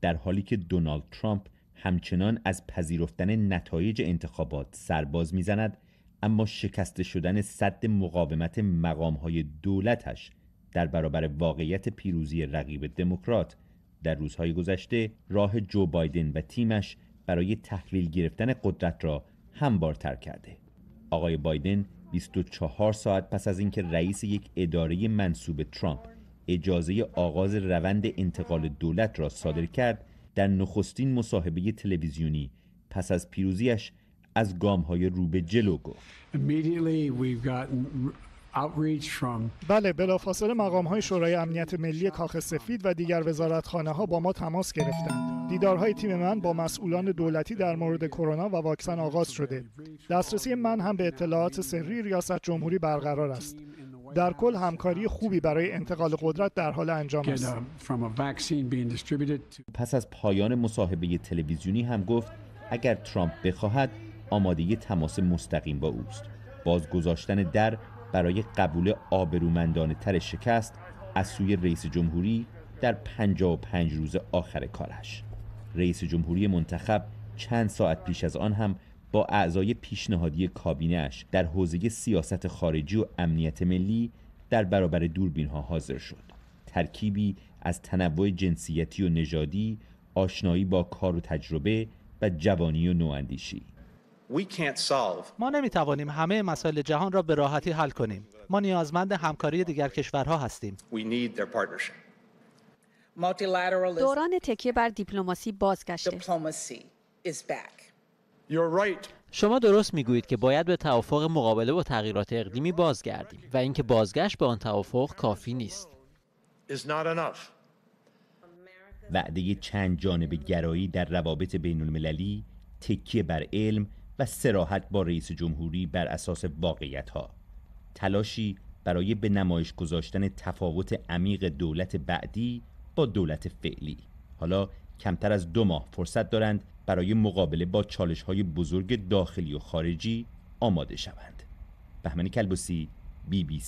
در حالی که دونالد ترامپ همچنان از پذیرفتن نتایج انتخابات سرباز میزند اما شکست شدن صد مقاومت های دولتش در برابر واقعیت پیروزی رقیب دموکرات در روزهای گذشته راه جو بایدن و تیمش برای تحویل گرفتن قدرت را هموارتر کرده آقای بایدن 24 ساعت پس از اینکه رئیس یک اداره منصوب ترامپ اجازه آغاز روند انتقال دولت را صادر کرد در نخستین مصاحبه تلویزیونی پس از پیروزیش از گام های روبه به جلو گفت بله بلافاصله مقام های شورای امنیت ملی کاخ سفید و دیگر وزارتخانه ها با ما تماس گرفتند دیدارهای تیم من با مسئولان دولتی در مورد کرونا و واکسن آغاز شده دسترسی من هم به اطلاعات سری ریاست جمهوری برقرار است در کل همکاری خوبی برای انتقال قدرت در حال انجام است uh, پس از پایان مصاحبه تلویزیونی هم گفت اگر ترامپ بخواهد آماده تماس مستقیم با اوست بازگذاشتن در برای قبول آبرومندانه تر شکست از سوی رئیس جمهوری در 55 روز آخر کارش رئیس جمهوری منتخب چند ساعت پیش از آن هم با اعضای پیشنهادی کابینش در حوزه سیاست خارجی و امنیت ملی در برابر دوربین ها حاضر شد ترکیبی از تنوع جنسیتی و نژادی آشنایی با کار و تجربه و جوانی و نواندیشی ما نمی توانیم همه مسائل جهان را به راحتی حل کنیم ما نیازمند همکاری دیگر کشورها هستیم دوران تکیه بر دیپلماسی بازگشته شما درست میگویید که باید به توافق مقابله با تغییرات اقلیمی بازگردیم و اینکه بازگشت به آن توافق کافی نیست. وعده چند جانب گرایی در روابط بین المللی تکیه بر علم و سراحت با رئیس جمهوری بر اساس واقعیت ها تلاشی برای به نمایش گذاشتن تفاوت عمیق دولت بعدی با دولت فعلی حالا کمتر از دو ماه فرصت دارند برای مقابله با چالش های بزرگ داخلی و خارجی آماده شوند بهمن کلبوسی بی